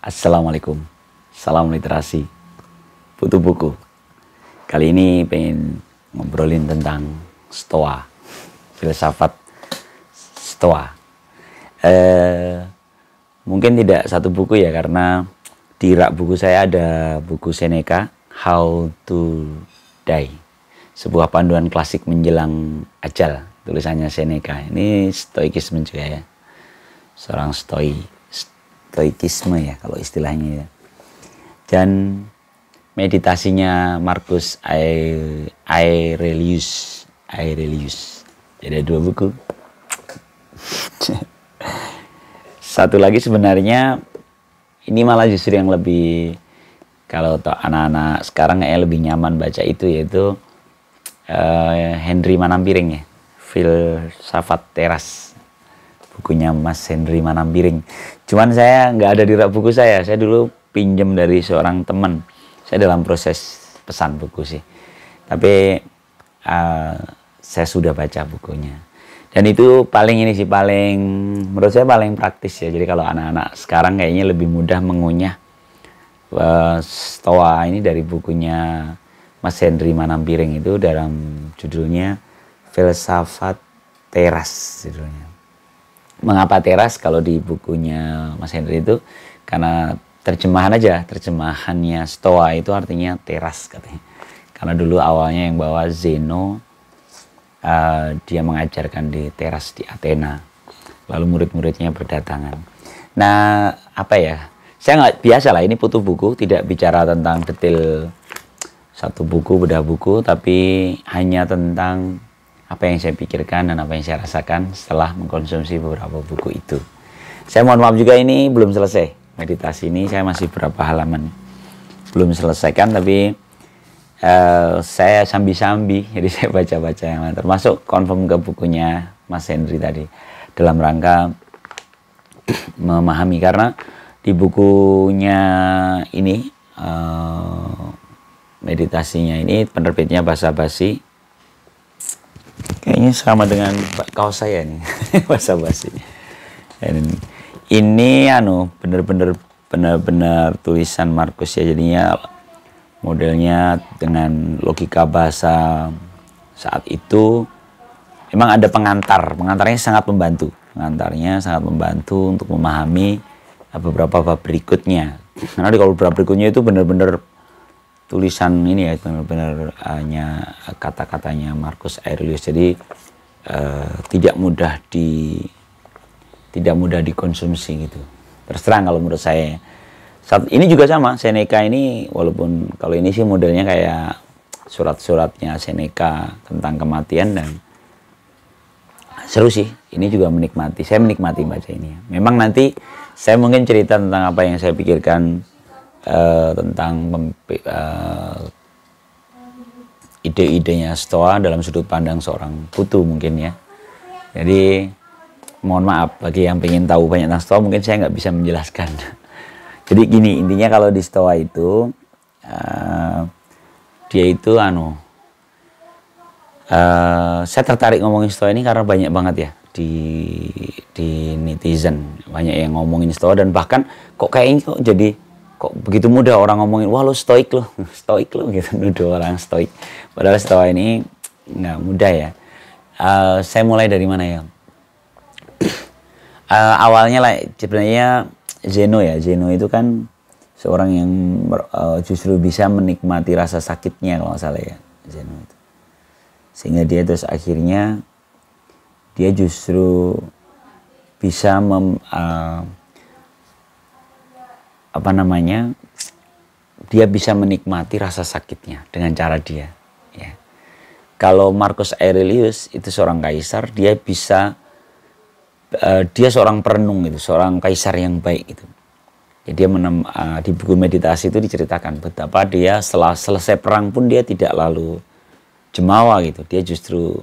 Assalamualaikum, salam literasi, butuh buku. Kali ini pengen ngobrolin tentang stoa, filsafat stoa. Eh, mungkin tidak satu buku ya karena di rak buku saya ada buku Seneca, How to Die, sebuah panduan klasik menjelang ajal, tulisannya Seneca. Ini stoikisme juga ya, seorang stoik stoikisme ya kalau istilahnya ya. Dan meditasinya Marcus Aurelius Aurelius. Jadi ada dua buku. Satu lagi sebenarnya ini malah justru yang lebih kalau anak-anak sekarang ya lebih nyaman baca itu yaitu uh, Henry Manampiring ya filsafat teras bukunya Mas Henry Manampiring Cuman saya nggak ada di rak buku saya. Saya dulu pinjam dari seorang teman. Saya dalam proses pesan buku sih. Tapi uh, saya sudah baca bukunya. Dan itu paling ini sih paling menurut saya paling praktis ya. Jadi kalau anak-anak sekarang kayaknya lebih mudah mengunyah uh, stoa ini dari bukunya Mas Hendri Manampiring itu dalam judulnya Filsafat Teras judulnya mengapa teras kalau di bukunya Mas Henry itu karena terjemahan aja terjemahannya stoa itu artinya teras katanya karena dulu awalnya yang bawa Zeno uh, dia mengajarkan di teras di Athena lalu murid-muridnya berdatangan nah apa ya saya nggak biasa lah ini putu buku tidak bicara tentang detail satu buku bedah buku tapi hanya tentang apa yang saya pikirkan dan apa yang saya rasakan setelah mengkonsumsi beberapa buku itu. Saya mohon maaf juga ini belum selesai. Meditasi ini saya masih berapa halaman belum selesaikan tapi uh, saya sambi-sambi jadi saya baca-baca yang lain termasuk konfirm ke bukunya Mas Hendri tadi dalam rangka memahami karena di bukunya ini uh, meditasinya ini penerbitnya bahasa basi Kayaknya sama dengan kaos saya nih, bahasa basi. Dan ini anu bener-bener benar-benar tulisan Markus ya jadinya modelnya dengan logika bahasa saat itu memang ada pengantar pengantarnya sangat membantu pengantarnya sangat membantu untuk memahami eh, beberapa bab berikutnya karena di kalau berikutnya itu benar-benar tulisan ini ya benar-benar hanya eh, kata-katanya Markus Aurelius jadi uh, tidak mudah di tidak mudah dikonsumsi gitu terus terang kalau menurut saya ya. saat ini juga sama Seneca ini walaupun kalau ini sih modelnya kayak surat-suratnya Seneca tentang kematian dan seru sih ini juga menikmati saya menikmati baca ini ya. memang nanti saya mungkin cerita tentang apa yang saya pikirkan Eh, tentang uh, ide-idenya Stoa dalam sudut pandang seorang putu mungkin ya. Jadi mohon maaf bagi yang ingin tahu banyak tentang Stoa mungkin saya nggak bisa menjelaskan. Jadi gini intinya kalau di Stoa itu uh, dia itu anu uh, saya tertarik ngomongin Stoa ini karena banyak banget ya di di netizen banyak yang ngomongin Stoa dan bahkan kok kayaknya kok jadi kok begitu mudah orang ngomongin wah lo stoik lo stoik lo gitu nuduh orang stoik padahal stoik ini nggak mudah ya uh, saya mulai dari mana ya uh, awalnya lah sebenarnya Zeno ya Zeno itu kan seorang yang uh, justru bisa menikmati rasa sakitnya kalau nggak salah ya Zeno itu sehingga dia terus akhirnya dia justru bisa mem, uh, apa namanya dia bisa menikmati rasa sakitnya dengan cara dia ya kalau Marcus Aurelius itu seorang kaisar dia bisa uh, dia seorang perenung itu seorang kaisar yang baik itu jadi dia menem, uh, di buku meditasi itu diceritakan betapa dia setelah selesai perang pun dia tidak lalu jemawa gitu dia justru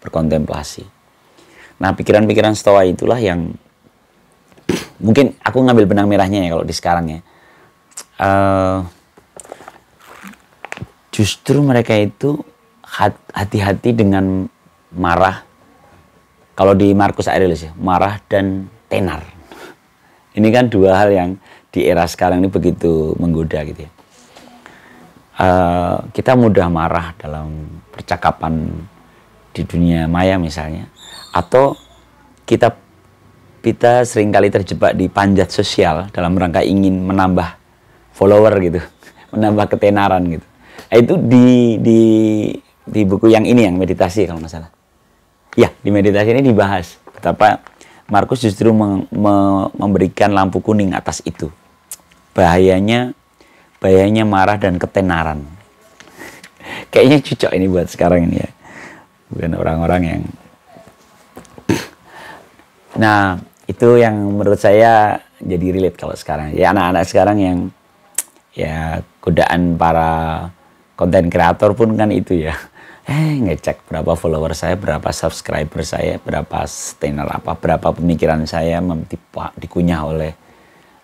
berkontemplasi nah pikiran-pikiran stoa itulah yang mungkin aku ngambil benang merahnya ya kalau di sekarang ya uh, justru mereka itu hati-hati dengan marah kalau di Markus Aurelius ya marah dan tenar ini kan dua hal yang di era sekarang ini begitu menggoda gitu ya uh, kita mudah marah dalam percakapan di dunia maya misalnya atau kita kita seringkali terjebak di panjat sosial dalam rangka ingin menambah follower gitu, menambah ketenaran gitu. Nah, itu di di di buku yang ini yang meditasi kalau nggak salah. Ya, di meditasi ini dibahas betapa Markus justru me, me, memberikan lampu kuning atas itu. Bahayanya bahayanya marah dan ketenaran. Kayaknya cocok ini buat sekarang ini ya. Bukan orang-orang yang Nah, itu yang menurut saya jadi relate kalau sekarang ya anak-anak sekarang yang ya godaan para konten kreator pun kan itu ya eh ngecek berapa follower saya berapa subscriber saya berapa stainer apa berapa pemikiran saya memtipa, dikunyah oleh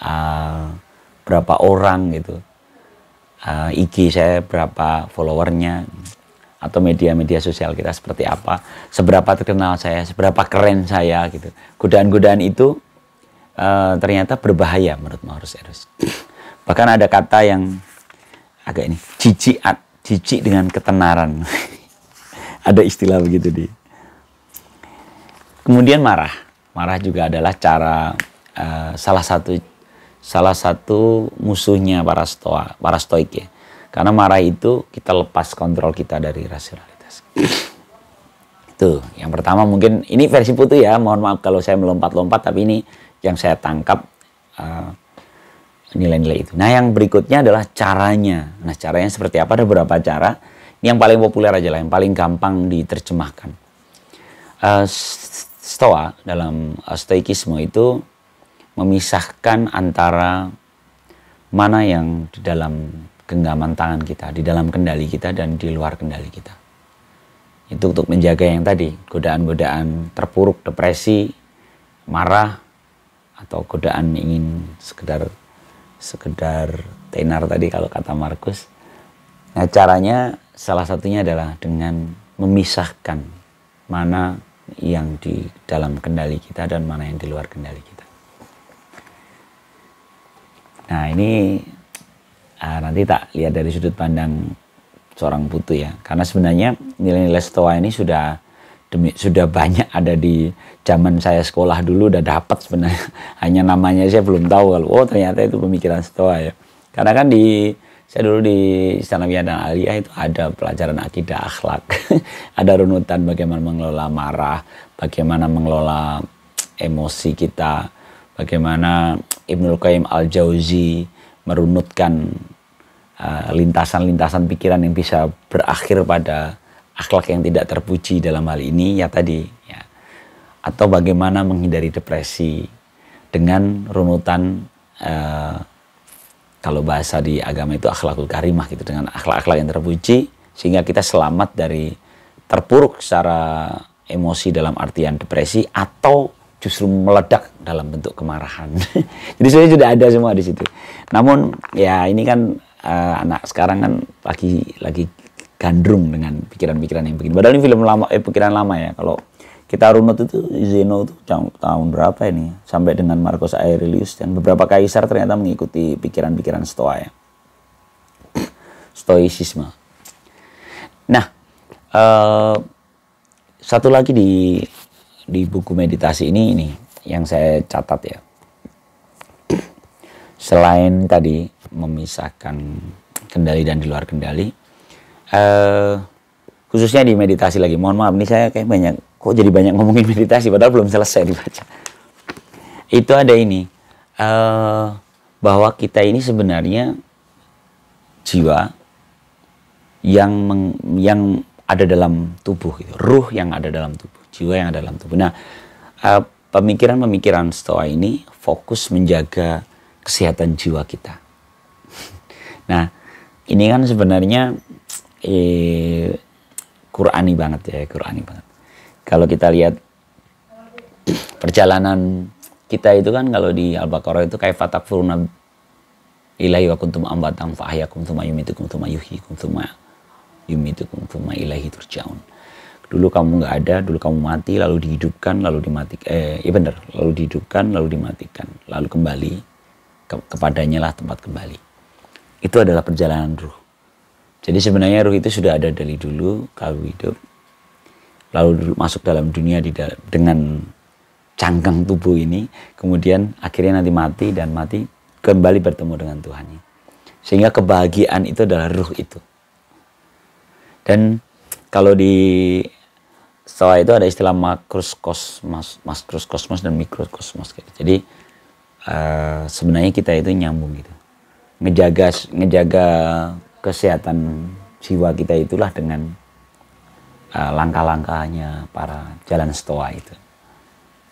uh, berapa orang gitu uh, eh, IG saya berapa followernya atau media-media sosial kita seperti apa, seberapa terkenal saya, seberapa keren saya gitu. Godaan-godaan itu uh, ternyata berbahaya menurut Maurus Eros. Bahkan ada kata yang agak ini jijik jijik dengan ketenaran. ada istilah begitu di. Kemudian marah. Marah juga adalah cara uh, salah satu salah satu musuhnya para stoa, para stoik ya karena marah itu kita lepas kontrol kita dari rasionalitas. itu yang pertama mungkin ini versi putu ya. Mohon maaf kalau saya melompat-lompat tapi ini yang saya tangkap nilai eh, nilai-nilai itu. Nah, yang berikutnya adalah caranya. Nah, caranya seperti apa? Ada beberapa cara. Ini Yang paling populer aja lah, yang paling gampang diterjemahkan. Uh, Stoa dalam uh, Stoikisme itu memisahkan antara mana yang di dalam genggaman tangan kita, di dalam kendali kita dan di luar kendali kita. Itu untuk menjaga yang tadi, godaan-godaan terpuruk, depresi, marah, atau godaan ingin sekedar sekedar tenar tadi kalau kata Markus. Nah caranya salah satunya adalah dengan memisahkan mana yang di dalam kendali kita dan mana yang di luar kendali kita. Nah ini uh, nanti tak lihat dari sudut pandang seorang putu ya karena sebenarnya nilai-nilai stoa ini sudah demi sudah banyak ada di zaman saya sekolah dulu udah dapat sebenarnya hanya namanya saya belum tahu kalau oh ternyata itu pemikiran stoa ya karena kan di saya dulu di Istana dan Aliyah itu ada pelajaran akidah akhlak ada runutan bagaimana mengelola marah bagaimana mengelola emosi kita bagaimana Ibnu Qayyim Al Jauzi merunutkan Eh, lintasan-lintasan pikiran yang bisa berakhir pada akhlak yang tidak terpuji dalam hal ini ya tadi ya. atau bagaimana menghindari depresi dengan runutan uh, kalau bahasa di agama itu akhlakul karimah gitu dengan akhlak-akhlak yang terpuji sehingga kita selamat dari terpuruk secara emosi dalam artian depresi atau justru meledak dalam bentuk kemarahan. Jadi sebenarnya sudah ada semua di situ. Namun ya ini kan uh, anak sekarang kan lagi lagi gandrung dengan pikiran-pikiran yang begini. Padahal ini film lama, eh pikiran lama ya. Kalau kita runut itu Zeno itu tahun berapa ini sampai dengan Marcos Aurelius dan beberapa kaisar ternyata mengikuti pikiran-pikiran Stoa ya. Stoicisme. Nah, uh, satu lagi di di buku meditasi ini ini yang saya catat ya selain tadi memisahkan kendali dan di luar kendali eh, khususnya di meditasi lagi mohon maaf nih saya kayak banyak kok jadi banyak ngomongin meditasi padahal belum selesai dibaca itu ada ini eh, bahwa kita ini sebenarnya jiwa yang meng, yang ada dalam tubuh gitu ruh yang ada dalam tubuh jiwa yang ada dalam tubuh nah eh, pemikiran-pemikiran stoa ini fokus menjaga kesehatan jiwa kita. Nah, ini kan sebenarnya eh, Qurani banget ya, Qurani banget. Kalau kita lihat perjalanan kita itu kan kalau di Al-Baqarah itu kayak furuna ilahi wa kuntum ambatang fahyakum thumma yumitukum thumma yuhyikum thumma yumitukum thumma ilahi turja'un. Dulu kamu nggak ada, dulu kamu mati, lalu dihidupkan, lalu dimatikan. Eh, iya bener, lalu dihidupkan, lalu dimatikan, lalu kembali ke, kepadanya lah tempat kembali. Itu adalah perjalanan ruh. Jadi sebenarnya ruh itu sudah ada dari dulu kalau hidup, lalu masuk dalam dunia di dalam, dengan cangkang tubuh ini, kemudian akhirnya nanti mati dan mati kembali bertemu dengan Tuhannya. Sehingga kebahagiaan itu adalah ruh itu. Dan kalau di setelah itu ada istilah makroskosmos, makroskosmos dan mikroskosmos Jadi Eh, sebenarnya kita itu nyambung gitu ngejaga ngejaga kesehatan jiwa kita itulah dengan uh, langkah-langkahnya para jalan stoa itu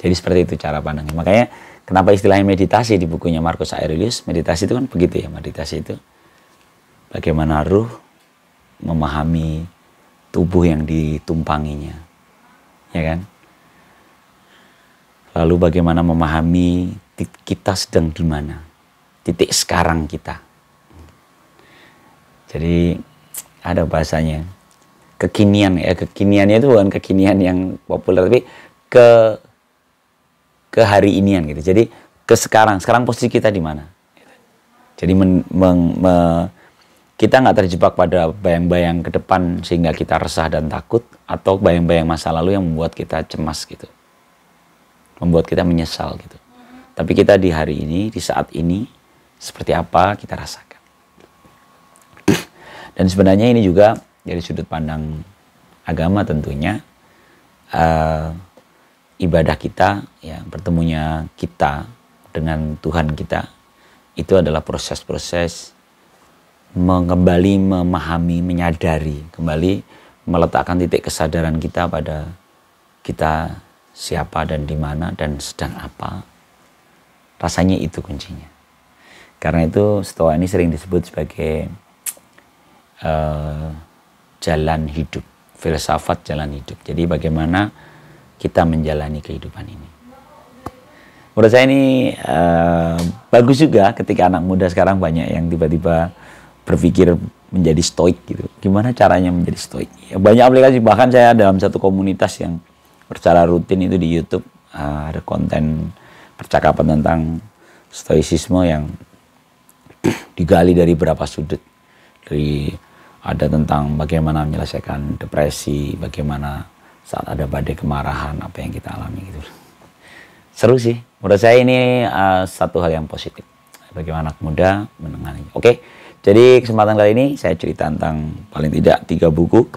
jadi seperti itu cara pandangnya makanya kenapa istilahnya meditasi di bukunya Markus Aurelius meditasi itu kan begitu ya meditasi itu bagaimana ruh memahami tubuh yang ditumpanginya ya kan lalu bagaimana memahami kita sedang di mana, titik sekarang kita. Jadi ada bahasanya kekinian ya kekiniannya itu bukan kekinian yang populer tapi ke ke hari inian gitu. Jadi ke sekarang, sekarang posisi kita di mana? Jadi men, men, me, kita nggak terjebak pada bayang-bayang ke depan sehingga kita resah dan takut atau bayang-bayang masa lalu yang membuat kita cemas gitu. Membuat kita menyesal gitu. Tapi kita di hari ini, di saat ini, seperti apa kita rasakan. Dan sebenarnya ini juga dari sudut pandang agama tentunya uh, ibadah kita, ya bertemunya kita dengan Tuhan kita itu adalah proses-proses mengembali, memahami, menyadari, kembali meletakkan titik kesadaran kita pada kita siapa dan di mana dan sedang apa Rasanya itu kuncinya. Karena itu stoa ini sering disebut sebagai uh, jalan hidup, filsafat jalan hidup. Jadi bagaimana kita menjalani kehidupan ini. Menurut saya ini uh, bagus juga ketika anak muda sekarang banyak yang tiba-tiba berpikir menjadi stoik gitu. Gimana caranya menjadi stoik? Ya, banyak aplikasi bahkan saya dalam satu komunitas yang secara rutin itu di YouTube uh, ada konten percakapan tentang stoicisme yang digali dari berapa sudut dari ada tentang bagaimana menyelesaikan depresi, bagaimana saat ada badai kemarahan apa yang kita alami gitu. Seru sih. Menurut saya ini uh, satu hal yang positif. Bagaimana anak muda menengani. Oke. Jadi kesempatan kali ini saya cerita tentang paling tidak tiga buku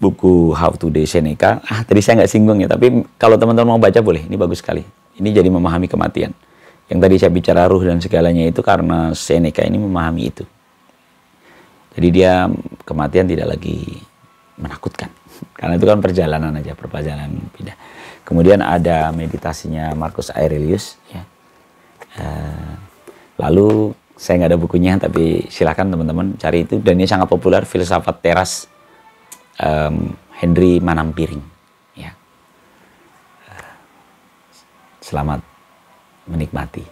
buku How to Day Seneca. Ah, tadi saya nggak singgung ya, tapi kalau teman-teman mau baca boleh, ini bagus sekali. Ini jadi memahami kematian. Yang tadi saya bicara ruh dan segalanya itu karena Seneca ini memahami itu. Jadi dia kematian tidak lagi menakutkan. Karena itu kan perjalanan aja, perjalanan pindah. Kemudian ada meditasinya Marcus Aurelius. Ya. Eh, lalu saya nggak ada bukunya, tapi silakan teman-teman cari itu. Dan ini sangat populer, filsafat teras um, Henry Manampiring. Selamat menikmati.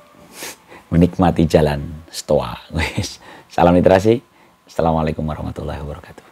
Menikmati jalan stoa. Salam literasi. Assalamualaikum warahmatullahi wabarakatuh.